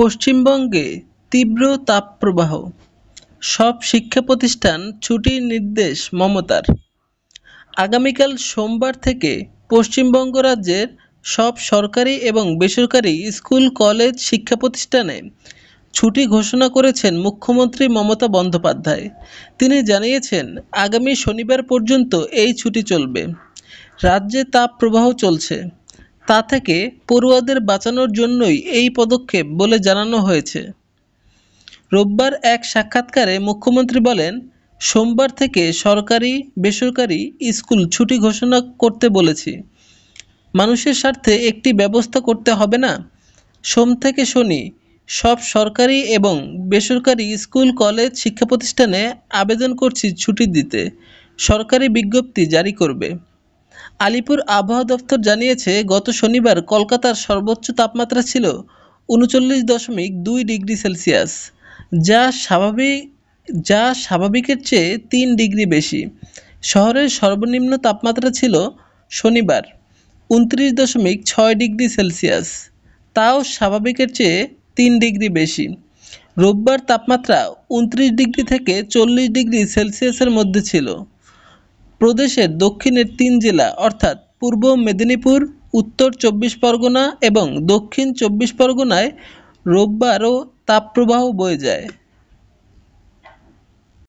পশ্চিমবঙ্গে তীব্র তাপপ্রবাহ সব শিক্ষা প্রতিষ্ঠান ছুটির নির্দেশ মমতার আগামীকাল সোমবার থেকে পশ্চিমবঙ্গ রাজ্যের সব সরকারি এবং বেসরকারি স্কুল কলেজ শিক্ষা প্রতিষ্ঠানে ছুটি ঘোষণা করেছেন মুখ্যমন্ত্রী মমতা বন্দ্যোপাধ্যায় তিনি জানিয়েছেন আগামী শনিবার পর্যন্ত এই ছুটি চলবে রাজ্যে তাপ প্রবাহ চলছে তা থেকে পড়ুয়াদের বাঁচানোর জন্যই এই পদক্ষেপ বলে জানানো হয়েছে রোববার এক সাক্ষাৎকারে মুখ্যমন্ত্রী বলেন সোমবার থেকে সরকারি বেসরকারি স্কুল ছুটি ঘোষণা করতে বলেছি মানুষের স্বার্থে একটি ব্যবস্থা করতে হবে না সোম থেকে শনি সব সরকারি এবং বেসরকারি স্কুল কলেজ শিক্ষা প্রতিষ্ঠানে আবেদন করছি ছুটি দিতে সরকারি বিজ্ঞপ্তি জারি করবে আলিপুর আবহাওয়া দপ্তর জানিয়েছে গত শনিবার কলকাতার সর্বোচ্চ তাপমাত্রা ছিল উনচল্লিশ দশমিক দুই ডিগ্রি সেলসিয়াস যা স্বাভাবিক যা স্বাভাবিকের চেয়ে তিন ডিগ্রি বেশি শহরের সর্বনিম্ন তাপমাত্রা ছিল শনিবার উনত্রিশ দশমিক ছয় ডিগ্রি সেলসিয়াস তাও স্বাভাবিকের চেয়ে তিন ডিগ্রি বেশি রোববার তাপমাত্রা উনত্রিশ ডিগ্রি থেকে চল্লিশ ডিগ্রি সেলসিয়াসের মধ্যে ছিল প্রদেশের দক্ষিণের তিন জেলা অর্থাৎ পূর্ব মেদিনীপুর উত্তর চব্বিশ পরগনা এবং দক্ষিণ চব্বিশ পরগনায় রোববারও তাপপ্রবাহ বয়ে যায়